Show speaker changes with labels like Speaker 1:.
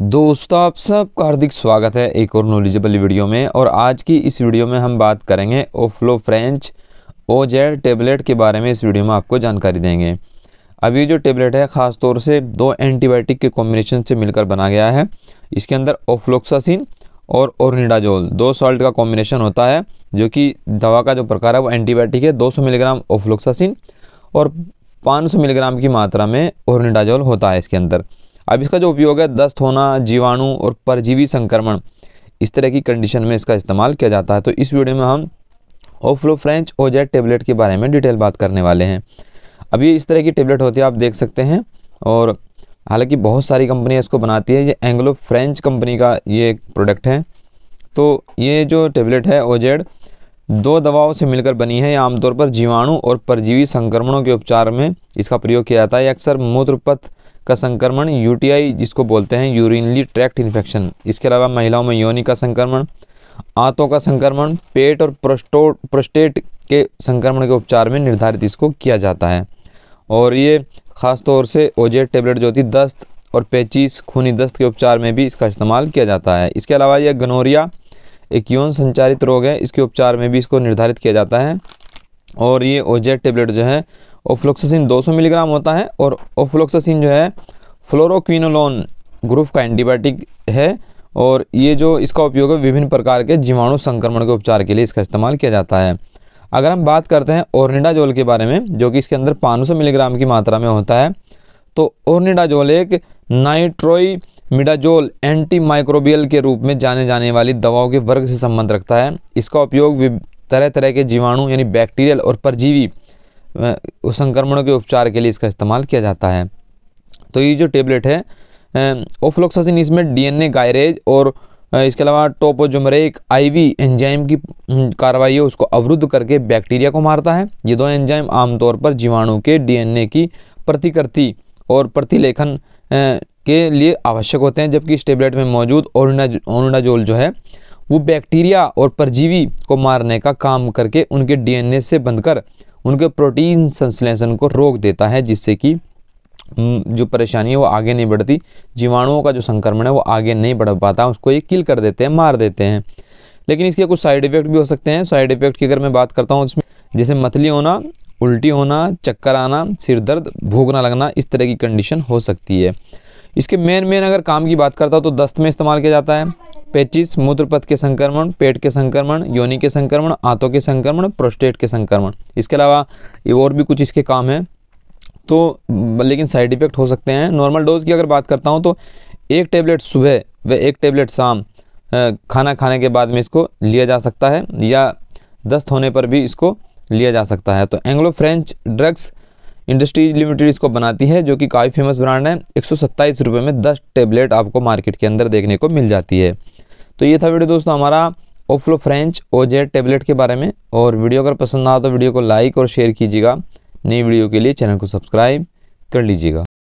Speaker 1: दोस्तों आप सबका हार्दिक स्वागत है एक और नॉलेजेबल वीडियो में और आज की इस वीडियो में हम बात करेंगे ओफ्लो फ्रेंच जेड टेबलेट के बारे में इस वीडियो में आपको जानकारी देंगे अब ये जो टेबलेट है ख़ास तौर से दो एंटीबायोटिक के कॉम्बिनेशन से मिलकर बना गया है इसके अंदर ओफ्लोक्सासिन और ओरनिडाजोल दो सॉल्ट का कॉम्बिनेशन होता है जो कि दवा का जो प्रकार है वो एंटीबायोटिक है 200 मिलीग्राम ओफ्लोक्सासिन और 500 मिलीग्राम की मात्रा में ओरनिडाजोल होता है इसके अंदर अब इसका जो उपयोग है दस्त होना जीवाणु और परजीवी संक्रमण इस तरह की कंडीशन में इसका इस्तेमाल किया जाता है तो इस वीडियो में हम ओफ्लो फ्रेंच ओजेट टेबलेट के बारे में डिटेल बात करने वाले हैं अब ये इस तरह की टेबलेट होती है आप देख सकते हैं और हालांकि बहुत सारी कंपनियाँ इसको बनाती है ये एंग्लो फ्रेंच कंपनी का ये प्रोडक्ट है तो ये जो टेबलेट है ओजेड दो दवाओं से मिलकर बनी है आमतौर पर जीवाणु और परजीवी संक्रमणों के उपचार में इसका प्रयोग किया जाता है अक्सर मूत्रपथ का संक्रमण यूटीआई जिसको बोलते हैं यूरिनली ट्रैक्ट इन्फेक्शन इसके अलावा महिलाओं में योनि का संक्रमण आंतों का संक्रमण पेट और प्रोस्टो प्रोस्टेट के संक्रमण के उपचार में निर्धारित इसको किया जाता है और ये ख़ास तौर से ओजेट टेबलेट जो होती दस्त और पेचिस खूनी दस्त के उपचार में भी इसका इस्तेमाल किया जाता है इसके अलावा यह गनोरिया एक यौन संचारित रोग है इसके उपचार में भी इसको निर्धारित किया जाता है और ये ओजेट टेबलेट जो है ओफ्लोक्सासिन 200 मिलीग्राम होता है और ओफ्लोक्सासिन जो है फ्लोरोक्विनोलोन ग्रुप का एंटीबायोटिक है और ये जो इसका उपयोग है विभिन्न प्रकार के जीवाणु संक्रमण के उपचार के लिए इसका इस्तेमाल किया जाता है अगर हम बात करते हैं ओर्निडाजोल के बारे में जो कि इसके अंदर 500 मिलीग्राम की मात्रा में होता है तो ओर्निडाजोल एक नाइट्रोई मिडाजोल एंटी माइक्रोबियल के रूप में जाने जाने वाली दवाओं के वर्ग से संबंध रखता है इसका उपयोग तरह तरह के जीवाणु यानी बैक्टीरियल और परजीवी संक्रमणों के उपचार के लिए इसका इस्तेमाल किया जाता है तो ये जो टेबलेट है ओफ्लोक्सासिन इसमें डीएनए गायरेज और इसके अलावा टोपोजुमरेक आईवी एंजाइम की कार्रवाई है उसको अवरुद्ध करके बैक्टीरिया को मारता है ये दो एंजाइम आमतौर पर जीवाणु के डीएनए की प्रतिकृति और प्रतिलेखन के लिए आवश्यक होते हैं जबकि इस टेबलेट में मौजूद ओरुनाजोल जो है वो बैक्टीरिया और परजीवी को मारने का काम करके उनके डीएनए से बंधकर उनके प्रोटीन संश्लेषण को रोक देता है जिससे कि जो परेशानी है वो आगे नहीं बढ़ती जीवाणुओं का जो संक्रमण है वो आगे नहीं बढ़ पाता उसको ये किल कर देते हैं मार देते हैं लेकिन इसके कुछ साइड इफ़ेक्ट भी हो सकते हैं साइड इफ़ेक्ट की अगर मैं बात करता हूँ उसमें जैसे मतली होना उल्टी होना चक्कर आना सिर दर्द भोगना लगना इस तरह की कंडीशन हो सकती है इसके मेन मेन अगर काम की बात करता हूँ तो दस्त में इस्तेमाल किया जाता है पेचिस मूत्रपथ के संक्रमण पेट के संक्रमण योनि के संक्रमण आंतों के संक्रमण प्रोस्टेट के संक्रमण इसके अलावा और भी कुछ इसके काम हैं तो लेकिन साइड इफ़ेक्ट हो सकते हैं नॉर्मल डोज़ की अगर बात करता हूँ तो एक टेबलेट सुबह व एक टेबलेट शाम खाना खाने के बाद में इसको लिया जा सकता है या दस्त होने पर भी इसको लिया जा सकता है तो Anglo French drugs industries limited इसको बनाती है जो कि काफ़ी फेमस ब्रांड है एक सौ में दस टेबलेट आपको मार्केट के अंदर देखने को मिल जाती है तो ये था वीडियो दोस्तों हमारा ओफ्लो फ्रेंच ओ जेड टेबलेट के बारे में और वीडियो अगर पसंद आ तो वीडियो को लाइक और शेयर कीजिएगा नई वीडियो के लिए चैनल को सब्सक्राइब कर लीजिएगा